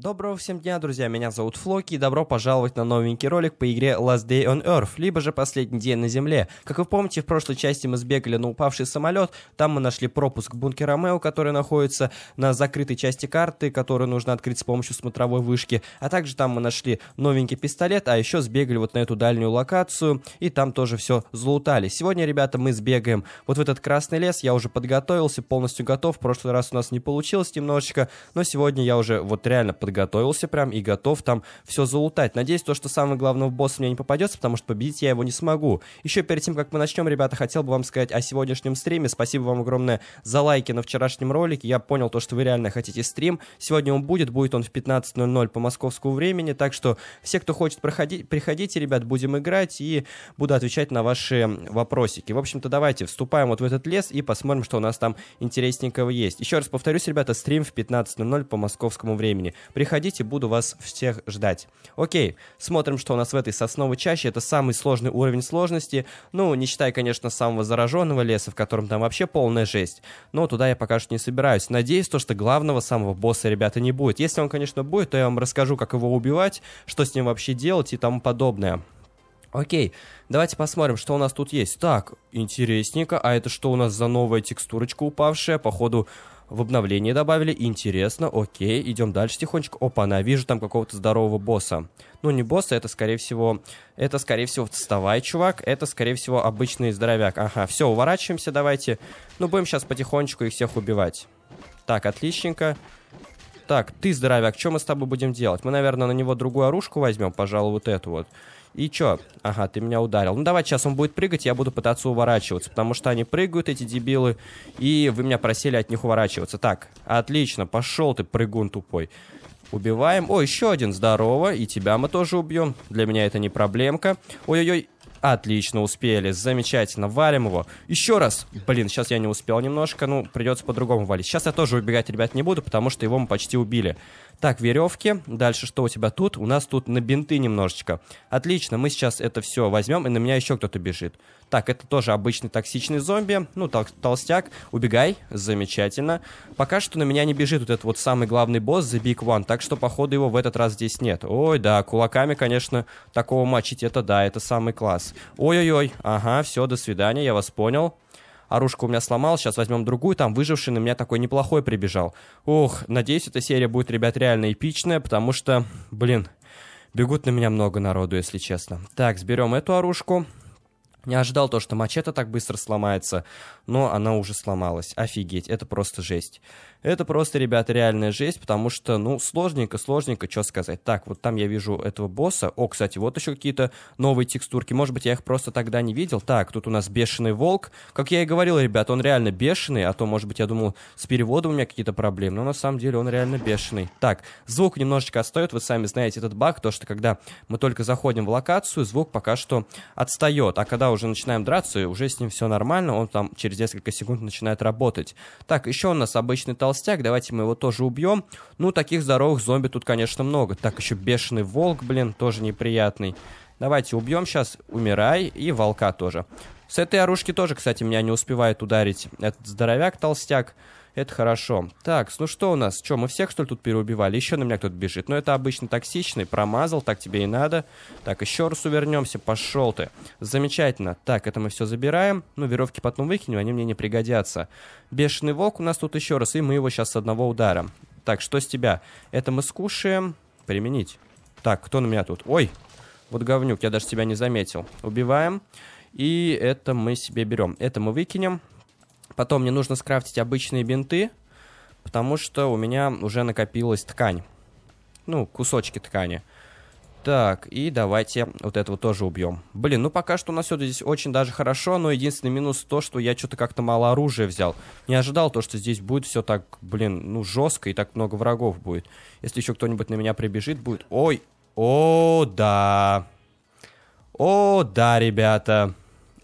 Доброго всем дня, друзья, меня зовут Флоки, и добро пожаловать на новенький ролик по игре Last Day on Earth, либо же Последний день на Земле. Как вы помните, в прошлой части мы сбегали на упавший самолет, там мы нашли пропуск бункера Мео, который находится на закрытой части карты, которую нужно открыть с помощью смотровой вышки, а также там мы нашли новенький пистолет, а еще сбегали вот на эту дальнюю локацию, и там тоже все залутали. Сегодня, ребята, мы сбегаем вот в этот красный лес, я уже подготовился, полностью готов, в прошлый раз у нас не получилось немножечко, но сегодня я уже вот реально подготовился готовился прям и готов там все залутать. Надеюсь, то, что самое главное в босса мне не попадется, потому что победить я его не смогу. Еще перед тем, как мы начнем, ребята, хотел бы вам сказать о сегодняшнем стриме. Спасибо вам огромное за лайки на вчерашнем ролике. Я понял то, что вы реально хотите стрим. Сегодня он будет, будет он в 15.00 по московскому времени. Так что все, кто хочет проходить, приходите, ребят, будем играть и буду отвечать на ваши вопросики. В общем-то, давайте вступаем вот в этот лес и посмотрим, что у нас там интересненького есть. Еще раз повторюсь, ребята, стрим в 15.00 по московскому времени. Приходите, буду вас всех ждать. Окей, смотрим, что у нас в этой сосновой чаще. Это самый сложный уровень сложности. Ну, не считая, конечно, самого зараженного леса, в котором там вообще полная жесть. Но туда я пока что не собираюсь. Надеюсь, то, что главного самого босса, ребята, не будет. Если он, конечно, будет, то я вам расскажу, как его убивать, что с ним вообще делать и тому подобное. Окей, давайте посмотрим, что у нас тут есть. Так, интересненько. А это что у нас за новая текстурочка упавшая? Походу, в обновлении добавили, интересно, окей, идем дальше тихонечко. Опа-на, вижу там какого-то здорового босса. Ну, не босса, это, скорее всего, это, скорее всего, вставай, чувак, это, скорее всего, обычный здоровяк. Ага, все, уворачиваемся давайте. Ну, будем сейчас потихонечку их всех убивать. Так, отличненько. Так, ты здоровяк, что мы с тобой будем делать? Мы, наверное, на него другую оружку возьмем, пожалуй, вот эту вот. И чё? Ага, ты меня ударил. Ну давай, сейчас он будет прыгать, я буду пытаться уворачиваться, потому что они прыгают, эти дебилы, и вы меня просили от них уворачиваться. Так, отлично, пошел ты, прыгун тупой. Убиваем. О, еще один, здорово, и тебя мы тоже убьем. Для меня это не проблемка. Ой-ой-ой, Отлично, успели. Замечательно. Валим его. Еще раз. Блин, сейчас я не успел немножко. Ну, придется по-другому валить. Сейчас я тоже убегать, ребят, не буду, потому что его мы почти убили. Так, веревки. Дальше что у тебя тут? У нас тут на бинты немножечко. Отлично, мы сейчас это все возьмем, и на меня еще кто-то бежит. Так, это тоже обычный токсичный зомби. Ну, тол- толстяк. Убегай. Замечательно. Пока что на меня не бежит вот этот вот самый главный босс, The Big One. Так что, походу, его в этот раз здесь нет. Ой, да, кулаками, конечно, такого мочить. Это да, это самый класс. Ой-ой-ой. Ага, все, до свидания, я вас понял оружка у меня сломал, сейчас возьмем другую, там выживший на меня такой неплохой прибежал. Ух, надеюсь, эта серия будет, ребят, реально эпичная, потому что, блин, бегут на меня много народу, если честно. Так, сберем эту оружку. Не ожидал то, что мачете так быстро сломается но она уже сломалась. Офигеть, это просто жесть. Это просто, ребята, реальная жесть, потому что, ну, сложненько, сложненько, что сказать. Так, вот там я вижу этого босса. О, кстати, вот еще какие-то новые текстурки. Может быть, я их просто тогда не видел. Так, тут у нас бешеный волк. Как я и говорил, ребят, он реально бешеный, а то, может быть, я думал, с переводом у меня какие-то проблемы, но на самом деле он реально бешеный. Так, звук немножечко отстает, вы сами знаете этот баг, то, что когда мы только заходим в локацию, звук пока что отстает, а когда уже начинаем драться, уже с ним все нормально, он там через несколько секунд начинает работать. Так, еще у нас обычный толстяк, давайте мы его тоже убьем. Ну, таких здоровых зомби тут, конечно, много. Так, еще бешеный волк, блин, тоже неприятный. Давайте убьем сейчас, умирай, и волка тоже. С этой оружки тоже, кстати, меня не успевает ударить этот здоровяк-толстяк. Это хорошо. Так, ну что у нас? Че, мы всех, что ли, тут переубивали? Еще на меня кто-то бежит. Но ну, это обычно токсичный. Промазал, так тебе и надо. Так, еще раз увернемся. Пошел ты. Замечательно. Так, это мы все забираем. Ну, веревки потом выкинем, они мне не пригодятся. Бешеный волк у нас тут еще раз, и мы его сейчас с одного удара. Так, что с тебя? Это мы скушаем. Применить. Так, кто на меня тут? Ой, вот говнюк, я даже тебя не заметил. Убиваем. И это мы себе берем. Это мы выкинем. Потом мне нужно скрафтить обычные бинты, потому что у меня уже накопилась ткань. Ну, кусочки ткани. Так, и давайте вот этого тоже убьем. Блин, ну пока что у нас все здесь очень даже хорошо, но единственный минус то, что я что-то как-то мало оружия взял. Не ожидал то, что здесь будет все так, блин, ну жестко и так много врагов будет. Если еще кто-нибудь на меня прибежит, будет... Ой, о, да. О, да, ребята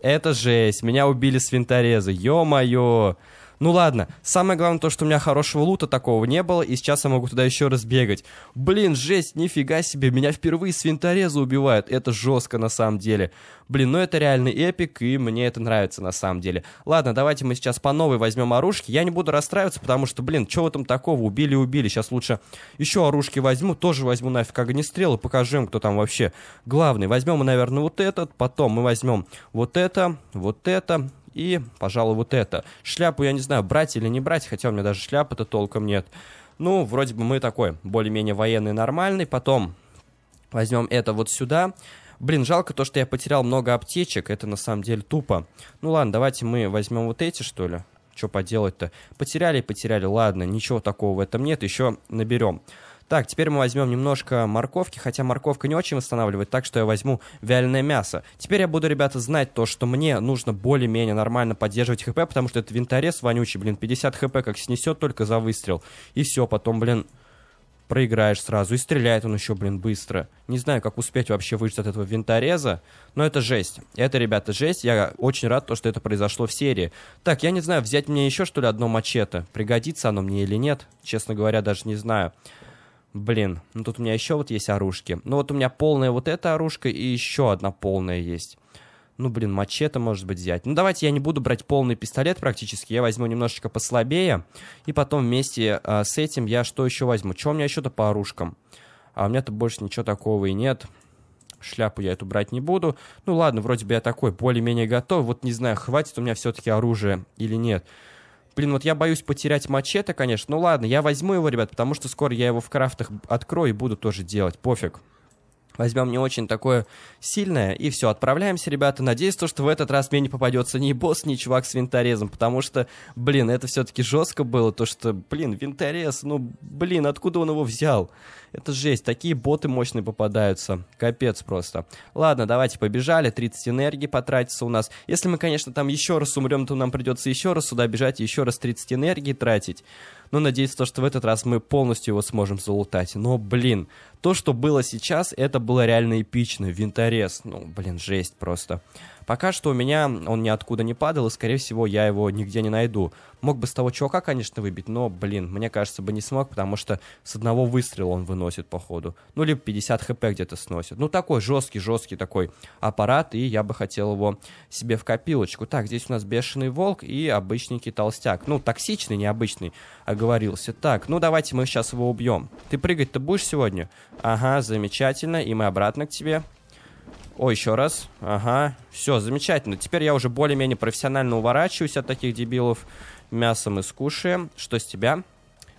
это жесть, меня убили свинторезы, ё-моё. Ну ладно, самое главное то, что у меня хорошего лута такого не было, и сейчас я могу туда еще раз бегать. Блин, жесть, нифига себе, меня впервые свинторезы убивают, это жестко на самом деле. Блин, ну это реальный эпик, и мне это нравится на самом деле. Ладно, давайте мы сейчас по новой возьмем оружки, я не буду расстраиваться, потому что, блин, чего там такого, убили-убили, сейчас лучше еще оружки возьму, тоже возьму нафиг огнестрел и покажу им, кто там вообще главный. Возьмем мы, наверное, вот этот, потом мы возьмем вот это, вот это, и, пожалуй, вот это. Шляпу я не знаю, брать или не брать, хотя у меня даже шляпы-то толком нет. Ну, вроде бы мы такой более-менее военный нормальный. Потом возьмем это вот сюда. Блин, жалко то, что я потерял много аптечек. Это на самом деле тупо. Ну ладно, давайте мы возьмем вот эти, что ли. Что поделать-то? Потеряли потеряли. Ладно, ничего такого в этом нет. Еще наберем. Так, теперь мы возьмем немножко морковки, хотя морковка не очень восстанавливает, так что я возьму вяленое мясо. Теперь я буду, ребята, знать то, что мне нужно более-менее нормально поддерживать хп, потому что это винторез вонючий, блин, 50 хп как снесет только за выстрел. И все, потом, блин, проиграешь сразу. И стреляет он еще, блин, быстро. Не знаю, как успеть вообще выжить от этого винтореза, но это жесть. Это, ребята, жесть. Я очень рад, то, что это произошло в серии. Так, я не знаю, взять мне еще, что ли, одно мачете. Пригодится оно мне или нет. Честно говоря, даже не знаю. Блин, ну тут у меня еще вот есть оружки. Ну вот у меня полная вот эта оружка и еще одна полная есть. Ну, блин, мачете, может быть, взять. Ну, давайте я не буду брать полный пистолет практически. Я возьму немножечко послабее. И потом вместе а, с этим я что еще возьму? Что у меня еще-то по оружкам? А у меня-то больше ничего такого и нет. Шляпу я эту брать не буду. Ну, ладно, вроде бы я такой более-менее готов. Вот не знаю, хватит у меня все-таки оружия или нет. Блин, вот я боюсь потерять мачете, конечно. Ну ладно, я возьму его, ребят, потому что скоро я его в крафтах открою и буду тоже делать. Пофиг. Возьмем не очень такое сильное, и все, отправляемся, ребята. Надеюсь, то, что в этот раз мне не попадется ни босс, ни чувак с винторезом, потому что, блин, это все-таки жестко было, то, что, блин, винторез, ну, блин, откуда он его взял? Это жесть, такие боты мощные попадаются. Капец просто. Ладно, давайте побежали, 30 энергии потратится у нас. Если мы, конечно, там еще раз умрем, то нам придется еще раз сюда бежать и еще раз 30 энергии тратить. Но надеюсь, то, что в этот раз мы полностью его сможем залутать. Но, блин, то, что было сейчас, это было реально эпично. Винторез, ну, блин, жесть просто. Пока что у меня он ниоткуда не падал, и, скорее всего, я его нигде не найду. Мог бы с того чувака, конечно, выбить, но, блин, мне кажется, бы не смог, потому что с одного выстрела он выносит, походу. Ну, либо 50 хп где-то сносит. Ну, такой жесткий-жесткий такой аппарат, и я бы хотел его себе в копилочку. Так, здесь у нас бешеный волк и обычненький толстяк. Ну, токсичный, необычный, оговорился. Так, ну, давайте мы сейчас его убьем. Ты прыгать-то будешь сегодня? Ага, замечательно, и мы обратно к тебе. О, еще раз. Ага. Все, замечательно. Теперь я уже более-менее профессионально уворачиваюсь от таких дебилов. Мясом и с Что с тебя?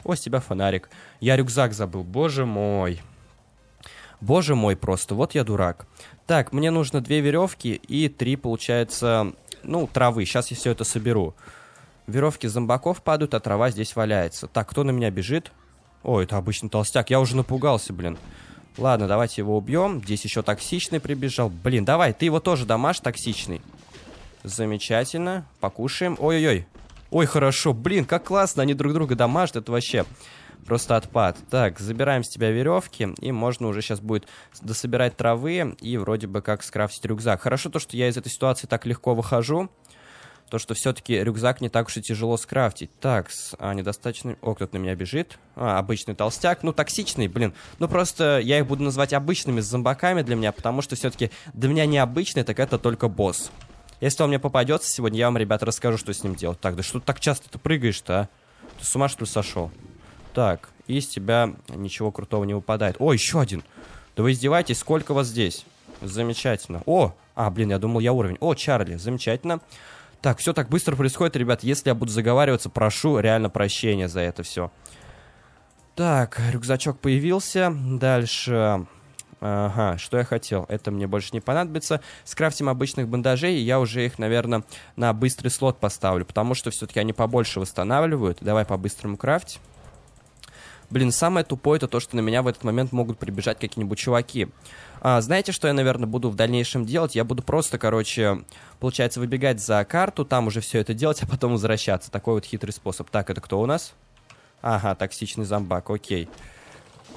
О, с тебя фонарик. Я рюкзак забыл. Боже мой. Боже мой, просто. Вот я дурак. Так, мне нужно две веревки и три, получается, ну, травы. Сейчас я все это соберу. Веревки зомбаков падают, а трава здесь валяется. Так, кто на меня бежит? О, это обычный толстяк. Я уже напугался, блин. Ладно, давайте его убьем. Здесь еще токсичный прибежал. Блин, давай, ты его тоже домаш токсичный. Замечательно. Покушаем. Ой-ой-ой. Ой, хорошо. Блин, как классно. Они друг друга дамажат. Это вообще просто отпад. Так, забираем с тебя веревки, и можно уже сейчас будет дособирать травы и вроде бы как скрафтить рюкзак. Хорошо то, что я из этой ситуации так легко выхожу то, что все-таки рюкзак не так уж и тяжело скрафтить. Так, с а, недостаточным... О, кто-то на меня бежит. А, обычный толстяк. Ну, токсичный, блин. Ну, просто я их буду называть обычными зомбаками для меня, потому что все-таки для меня необычный, так это только босс. Если он мне попадется сегодня, я вам, ребята, расскажу, что с ним делать. Так, да что ты так часто ты прыгаешь-то, а? Ты с ума, что ли, сошел? Так, из тебя ничего крутого не выпадает. О, еще один. Да вы издеваетесь, сколько вас здесь? Замечательно. О, а, блин, я думал, я уровень. О, Чарли, замечательно. Так, все так быстро происходит, ребят. Если я буду заговариваться, прошу реально прощения за это все. Так, рюкзачок появился. Дальше... Ага, что я хотел? Это мне больше не понадобится. Скрафтим обычных бандажей, и я уже их, наверное, на быстрый слот поставлю, потому что все-таки они побольше восстанавливают. Давай по-быстрому крафть. Блин, самое тупое это то, что на меня в этот момент могут прибежать какие-нибудь чуваки. А, знаете, что я, наверное, буду в дальнейшем делать? Я буду просто, короче, получается, выбегать за карту, там уже все это делать, а потом возвращаться. Такой вот хитрый способ. Так, это кто у нас? Ага, токсичный зомбак, окей.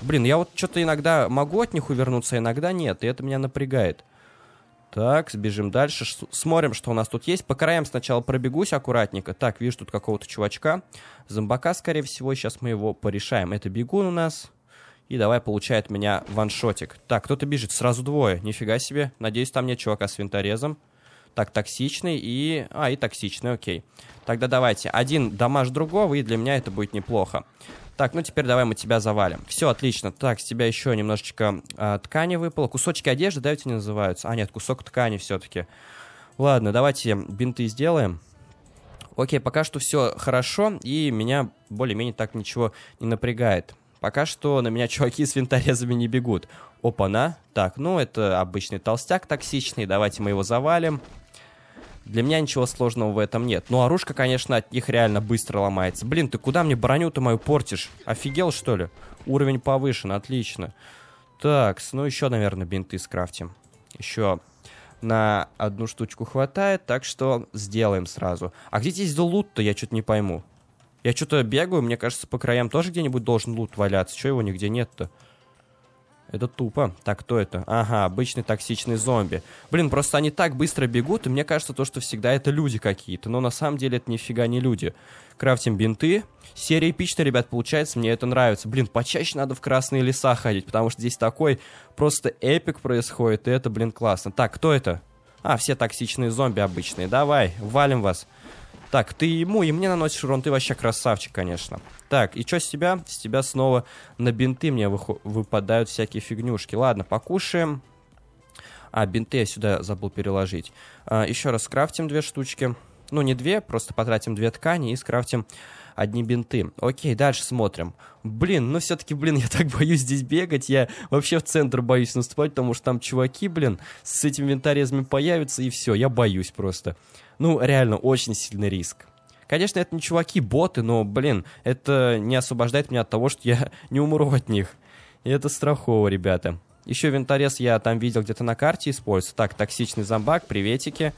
Блин, я вот что-то иногда могу от них увернуться, а иногда нет, и это меня напрягает. Так, сбежим дальше, Ш смотрим, что у нас тут есть. По краям сначала пробегусь аккуратненько. Так, вижу тут какого-то чувачка. Зомбака, скорее всего, сейчас мы его порешаем. Это бегун у нас. И давай получает меня ваншотик. Так, кто-то бежит, сразу двое. Нифига себе. Надеюсь, там нет чувака с винторезом. Так, токсичный и... А, и токсичный, окей. Тогда давайте. Один дамаж другого, и для меня это будет неплохо. Так, ну теперь давай мы тебя завалим. Все, отлично. Так, с тебя еще немножечко э, ткани выпало. Кусочки одежды, да, ведь они называются? А, нет, кусок ткани все-таки. Ладно, давайте бинты сделаем. Окей, пока что все хорошо, и меня более-менее так ничего не напрягает. Пока что на меня чуваки с винторезами не бегут. Опа-на. Так, ну это обычный толстяк токсичный, давайте мы его завалим. Для меня ничего сложного в этом нет. Ну оружка, конечно, от них реально быстро ломается. Блин, ты куда мне броню-то мою портишь? Офигел, что ли? Уровень повышен, отлично. Так, ну еще, наверное, бинты скрафтим. Еще на одну штучку хватает, так что сделаем сразу. А где здесь лут-то, я что-то не пойму. Я что-то бегаю, мне кажется, по краям тоже где-нибудь должен лут валяться. Чего его нигде нет-то? Это тупо. Так, кто это? Ага, обычный токсичный зомби. Блин, просто они так быстро бегут, и мне кажется, то, что всегда это люди какие-то. Но на самом деле это нифига не люди. Крафтим бинты. Серия эпичная, ребят, получается, мне это нравится. Блин, почаще надо в красные леса ходить, потому что здесь такой просто эпик происходит, и это, блин, классно. Так, кто это? А, все токсичные зомби обычные. Давай, валим вас. Так, ты ему и мне наносишь урон, ты вообще красавчик, конечно. Так, и что с тебя? С тебя снова на бинты мне выпадают всякие фигнюшки. Ладно, покушаем. А, бинты я сюда забыл переложить. А, еще раз скрафтим две штучки. Ну, не две, просто потратим две ткани и скрафтим одни бинты. Окей, дальше смотрим. Блин, ну все-таки, блин, я так боюсь здесь бегать, я вообще в центр боюсь наступать, потому что там чуваки, блин, с этими винторезами появятся, и все, я боюсь просто. Ну, реально, очень сильный риск. Конечно, это не чуваки, боты, но, блин, это не освобождает меня от того, что я не умру от них. И это страхово, ребята. Еще винторез я там видел где-то на карте использую. Так, токсичный зомбак, приветики.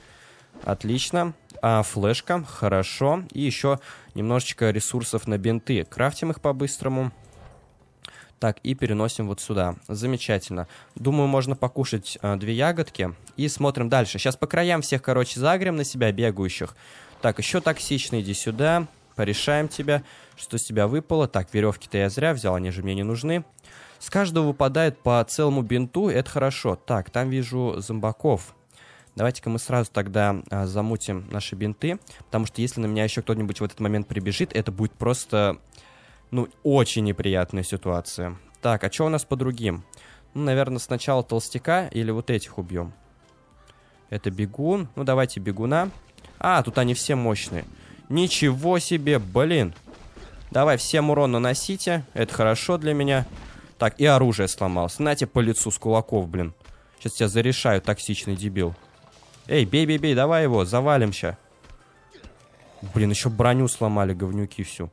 Отлично а флешка, хорошо. И еще немножечко ресурсов на бинты. Крафтим их по-быстрому. Так, и переносим вот сюда. Замечательно. Думаю, можно покушать э, две ягодки. И смотрим дальше. Сейчас по краям всех, короче, загрем на себя бегающих. Так, еще токсичный, иди сюда. Порешаем тебя. Что с тебя выпало? Так, веревки-то я зря взял, они же мне не нужны. С каждого выпадает по целому бинту, это хорошо. Так, там вижу зомбаков. Давайте-ка мы сразу тогда а, замутим наши бинты, потому что если на меня еще кто-нибудь в этот момент прибежит, это будет просто, ну, очень неприятная ситуация. Так, а что у нас по другим? Ну, наверное, сначала толстяка или вот этих убьем. Это бегун. Ну, давайте бегуна. А, тут они все мощные. Ничего себе, блин. Давай, всем урон наносите. Это хорошо для меня. Так, и оружие сломалось. Нате по лицу с кулаков, блин. Сейчас тебя зарешаю, токсичный дебил. Эй, бей-бей-бей, давай его, завалимся. Блин, еще броню сломали, говнюки всю.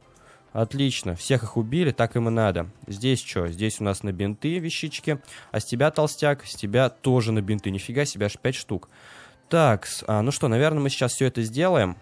Отлично, всех их убили, так им и надо. Здесь что? Здесь у нас на бинты вещички. А с тебя, толстяк, с тебя тоже на бинты. Нифига себе, аж 5 штук. Так, а, ну что, наверное, мы сейчас все это сделаем.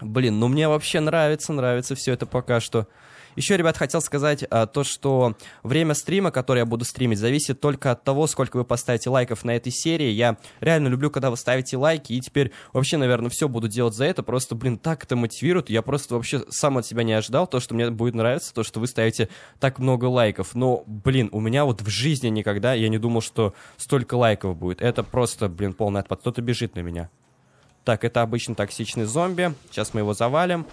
Блин, ну мне вообще нравится, нравится все это пока что. Еще, ребят, хотел сказать а, то, что время стрима, которое я буду стримить, зависит только от того, сколько вы поставите лайков на этой серии. Я реально люблю, когда вы ставите лайки, и теперь вообще, наверное, все буду делать за это. Просто, блин, так это мотивирует. Я просто вообще сам от себя не ожидал, то, что мне будет нравиться, то, что вы ставите так много лайков. Но, блин, у меня вот в жизни никогда я не думал, что столько лайков будет. Это просто, блин, полный отпад. Кто-то бежит на меня. Так, это обычно токсичный зомби. Сейчас мы его завалим.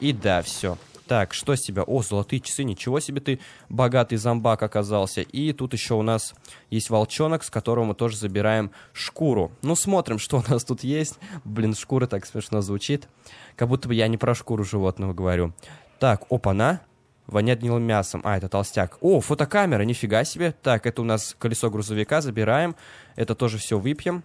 И да, все. Так, что с тебя? О, золотые часы, ничего себе ты богатый зомбак оказался. И тут еще у нас есть волчонок, с которого мы тоже забираем шкуру. Ну, смотрим, что у нас тут есть. Блин, шкура так смешно звучит. Как будто бы я не про шкуру животного говорю. Так, опа-на. воняет гнилым мясом. А, это толстяк. О, фотокамера, нифига себе. Так, это у нас колесо грузовика, забираем. Это тоже все выпьем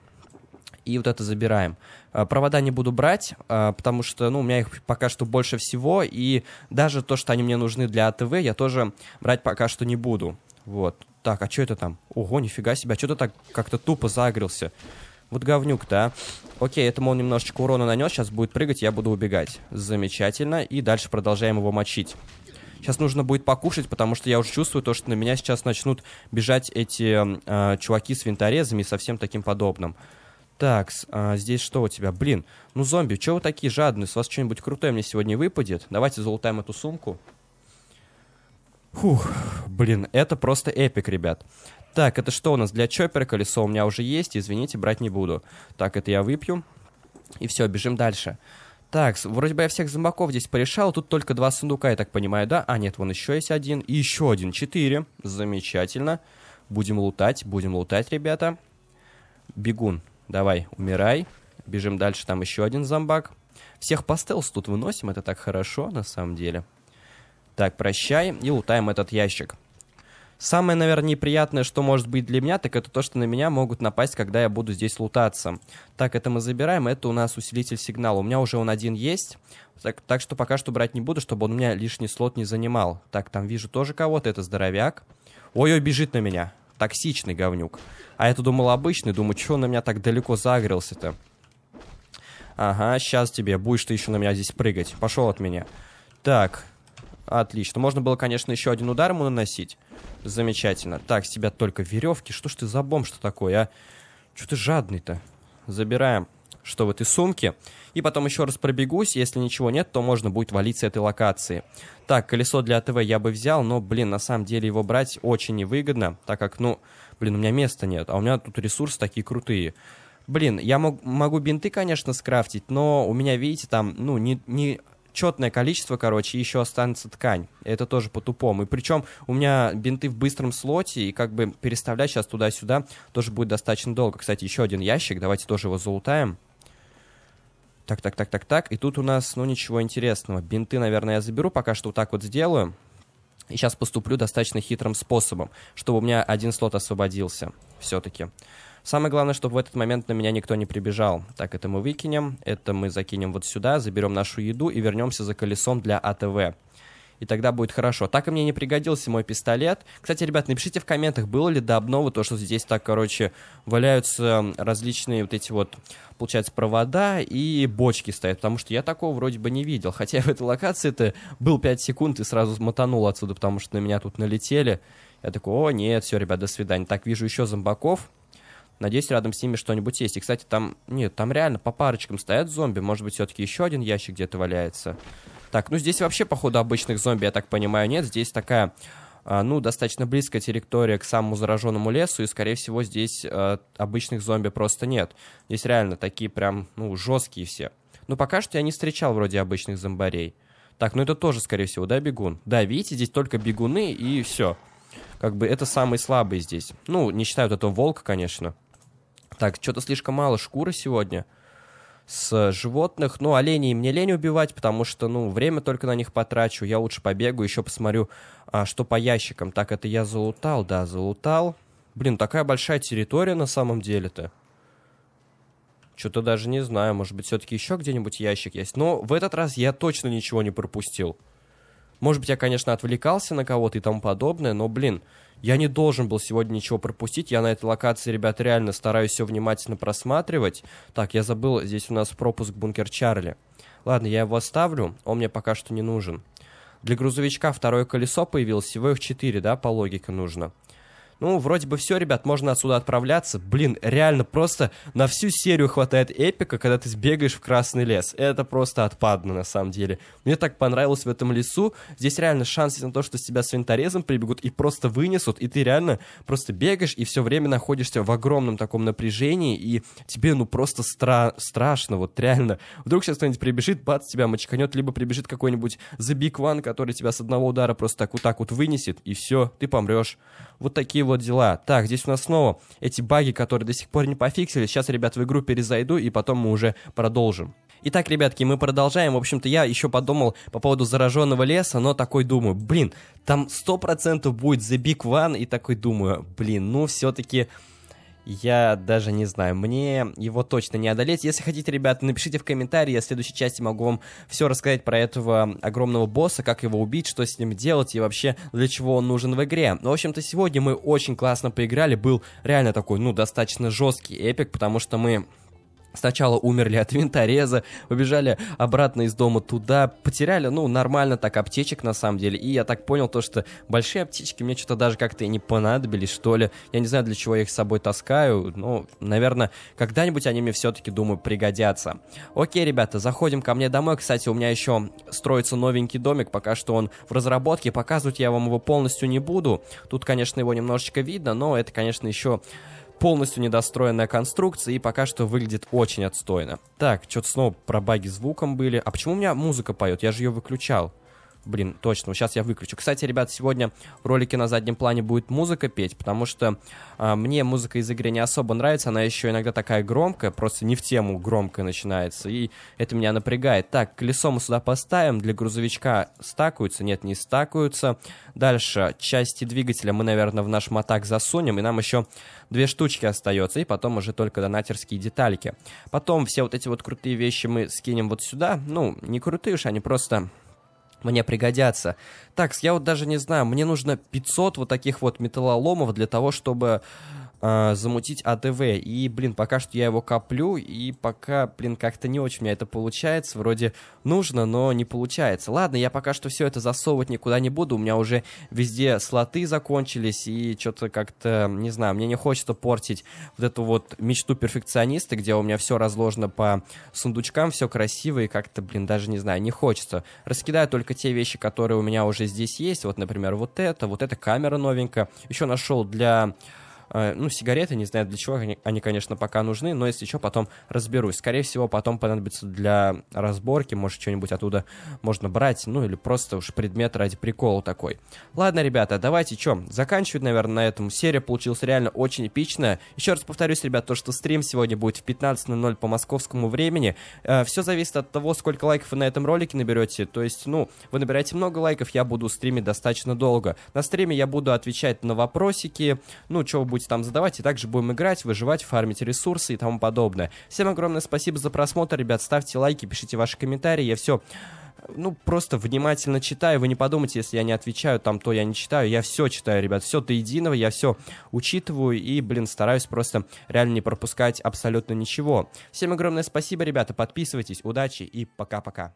и вот это забираем. Э, провода не буду брать, э, потому что, ну, у меня их пока что больше всего, и даже то, что они мне нужны для АТВ, я тоже брать пока что не буду. Вот. Так, а что это там? Ого, нифига себе, а что ты так как-то тупо загрелся? Вот говнюк-то, а. Окей, этому он немножечко урона нанес, сейчас будет прыгать, я буду убегать. Замечательно, и дальше продолжаем его мочить. Сейчас нужно будет покушать, потому что я уже чувствую то, что на меня сейчас начнут бежать эти э, чуваки с винторезами и совсем таким подобным. Так, а здесь что у тебя? Блин, ну зомби, чего вы такие жадные? С вас что-нибудь крутое мне сегодня выпадет? Давайте залутаем эту сумку. Фух, блин, это просто эпик, ребят. Так, это что у нас? Для чоппера колесо у меня уже есть, извините, брать не буду. Так, это я выпью. И все, бежим дальше. Так, вроде бы я всех зомбаков здесь порешал, тут только два сундука, я так понимаю, да? А, нет, вон еще есть один, и еще один, четыре. Замечательно. Будем лутать, будем лутать, ребята. Бегун, давай, умирай. Бежим дальше, там еще один зомбак. Всех по стелсу тут выносим, это так хорошо, на самом деле. Так, прощай, и лутаем этот ящик. Самое, наверное, неприятное, что может быть для меня, так это то, что на меня могут напасть, когда я буду здесь лутаться. Так, это мы забираем, это у нас усилитель сигнала. У меня уже он один есть, так, так что пока что брать не буду, чтобы он у меня лишний слот не занимал. Так, там вижу тоже кого-то, это здоровяк. Ой-ой, бежит на меня токсичный говнюк. А я-то думал обычный, думаю, что он на меня так далеко загрелся-то? Ага, сейчас тебе, будешь ты еще на меня здесь прыгать. Пошел от меня. Так, отлично. Можно было, конечно, еще один удар ему наносить. Замечательно. Так, с тебя только веревки. Что ж ты за бомж что такое, а? Че ты жадный-то? Забираем что в этой сумке. И потом еще раз пробегусь, если ничего нет, то можно будет валить с этой локации. Так, колесо для АТВ я бы взял, но, блин, на самом деле его брать очень невыгодно, так как, ну, блин, у меня места нет, а у меня тут ресурсы такие крутые. Блин, я мог, могу бинты, конечно, скрафтить, но у меня, видите, там, ну, не, не четное количество, короче, еще останется ткань. Это тоже по-тупому. И причем у меня бинты в быстром слоте, и как бы переставлять сейчас туда-сюда тоже будет достаточно долго. Кстати, еще один ящик, давайте тоже его залутаем. Так, так, так, так, так. И тут у нас, ну, ничего интересного. Бинты, наверное, я заберу, пока что вот так вот сделаю. И сейчас поступлю достаточно хитрым способом, чтобы у меня один слот освободился все-таки. Самое главное, чтобы в этот момент на меня никто не прибежал. Так, это мы выкинем, это мы закинем вот сюда, заберем нашу еду и вернемся за колесом для АТВ и тогда будет хорошо. Так и мне не пригодился мой пистолет. Кстати, ребят, напишите в комментах, было ли до обновы то, что здесь так, короче, валяются различные вот эти вот, получается, провода и бочки стоят, потому что я такого вроде бы не видел. Хотя я в этой локации это был 5 секунд и сразу смотанул отсюда, потому что на меня тут налетели. Я такой, о, нет, все, ребят, до свидания. Так, вижу еще зомбаков. Надеюсь, рядом с ними что-нибудь есть. И, кстати, там... Нет, там реально по парочкам стоят зомби. Может быть, все-таки еще один ящик где-то валяется. Так, ну здесь вообще, походу, обычных зомби, я так понимаю, нет. Здесь такая, а, ну, достаточно близкая территория к самому зараженному лесу, и, скорее всего, здесь э, обычных зомби просто нет. Здесь реально такие прям, ну, жесткие все. Но ну, пока что я не встречал вроде обычных зомбарей. Так, ну это тоже, скорее всего, да, бегун? Да, видите, здесь только бегуны и все. Как бы это самые слабые здесь. Ну, не считают этого волка, конечно. Так, что-то слишком мало шкуры сегодня с животных. Ну, оленей мне лень убивать, потому что, ну, время только на них потрачу. Я лучше побегу, еще посмотрю, а, что по ящикам. Так, это я залутал, да, залутал. Блин, такая большая территория на самом деле-то. Что-то даже не знаю, может быть, все-таки еще где-нибудь ящик есть. Но в этот раз я точно ничего не пропустил. Может быть, я, конечно, отвлекался на кого-то и тому подобное, но, блин, я не должен был сегодня ничего пропустить. Я на этой локации, ребят, реально стараюсь все внимательно просматривать. Так, я забыл, здесь у нас пропуск бункер Чарли. Ладно, я его оставлю, он мне пока что не нужен. Для грузовичка второе колесо появилось, всего их четыре, да, по логике нужно. Ну, вроде бы все, ребят, можно отсюда отправляться. Блин, реально просто на всю серию хватает эпика, когда ты сбегаешь в Красный лес. Это просто отпадно, на самом деле. Мне так понравилось в этом лесу. Здесь реально шанс на то, что с тебя с винторезом прибегут и просто вынесут, и ты реально просто бегаешь и все время находишься в огромном таком напряжении, и тебе, ну, просто стра- страшно, вот реально. Вдруг сейчас кто-нибудь прибежит, бац, тебя мочканет, либо прибежит какой-нибудь The Big One, который тебя с одного удара просто так вот так вот вынесет, и все, ты помрешь. Вот такие вот дела. Так, здесь у нас снова эти баги, которые до сих пор не пофиксили. Сейчас, ребят, в игру перезайду, и потом мы уже продолжим. Итак, ребятки, мы продолжаем. В общем-то, я еще подумал по поводу зараженного леса, но такой думаю, блин, там 100% будет The Big One, и такой думаю, блин, ну все-таки я даже не знаю. Мне его точно не одолеть. Если хотите, ребята, напишите в комментарии, я в следующей части могу вам все рассказать про этого огромного босса, как его убить, что с ним делать и вообще для чего он нужен в игре. Но ну, В общем-то, сегодня мы очень классно поиграли, был реально такой, ну, достаточно жесткий эпик, потому что мы Сначала умерли от винтореза, убежали обратно из дома туда, потеряли, ну, нормально так аптечек на самом деле. И я так понял то, что большие аптечки мне что-то даже как-то и не понадобились, что ли. Я не знаю, для чего я их с собой таскаю, но, наверное, когда-нибудь они мне все-таки, думаю, пригодятся. Окей, ребята, заходим ко мне домой. Кстати, у меня еще строится новенький домик, пока что он в разработке. Показывать я вам его полностью не буду. Тут, конечно, его немножечко видно, но это, конечно, еще полностью недостроенная конструкция и пока что выглядит очень отстойно. Так, что-то снова про баги звуком были. А почему у меня музыка поет? Я же ее выключал. Блин, точно, сейчас я выключу. Кстати, ребят, сегодня в ролике на заднем плане будет музыка петь, потому что а, мне музыка из игры не особо нравится, она еще иногда такая громкая, просто не в тему громкая начинается, и это меня напрягает. Так, колесо мы сюда поставим, для грузовичка стакаются, нет, не стакаются. Дальше, части двигателя мы, наверное, в наш мотак засунем, и нам еще две штучки остается, и потом уже только донатерские детальки. Потом все вот эти вот крутые вещи мы скинем вот сюда, ну, не крутые уж, они просто мне пригодятся. Так, я вот даже не знаю, мне нужно 500 вот таких вот металлоломов для того, чтобы а, замутить АДВ. И, блин, пока что я его коплю, и пока, блин, как-то не очень у меня это получается. Вроде нужно, но не получается. Ладно, я пока что все это засовывать никуда не буду. У меня уже везде слоты закончились, и что-то как-то, не знаю, мне не хочется портить вот эту вот мечту перфекциониста, где у меня все разложено по сундучкам, все красиво, и как-то, блин, даже не знаю, не хочется. Раскидаю только те вещи, которые у меня уже здесь есть. Вот, например, вот это, вот эта камера новенькая. Еще нашел для Э, ну, сигареты, не знаю, для чего они, они, конечно, пока нужны, но если что, потом разберусь. Скорее всего, потом понадобится для разборки, может, что-нибудь оттуда можно брать, ну, или просто уж предмет ради прикола такой. Ладно, ребята, давайте, что, заканчивать, наверное, на этом. Серия получилась реально очень эпичная. Еще раз повторюсь, ребят, то, что стрим сегодня будет в 15.00 по московскому времени. Э, Все зависит от того, сколько лайков вы на этом ролике наберете. То есть, ну, вы набираете много лайков, я буду стримить достаточно долго. На стриме я буду отвечать на вопросики, ну, что вы будете будете там задавать, и также будем играть, выживать, фармить ресурсы и тому подобное. Всем огромное спасибо за просмотр, ребят, ставьте лайки, пишите ваши комментарии, я все ну, просто внимательно читаю. Вы не подумайте, если я не отвечаю там, то я не читаю. Я все читаю, ребят, все до единого, я все учитываю и, блин, стараюсь просто реально не пропускать абсолютно ничего. Всем огромное спасибо, ребята, подписывайтесь, удачи и пока-пока.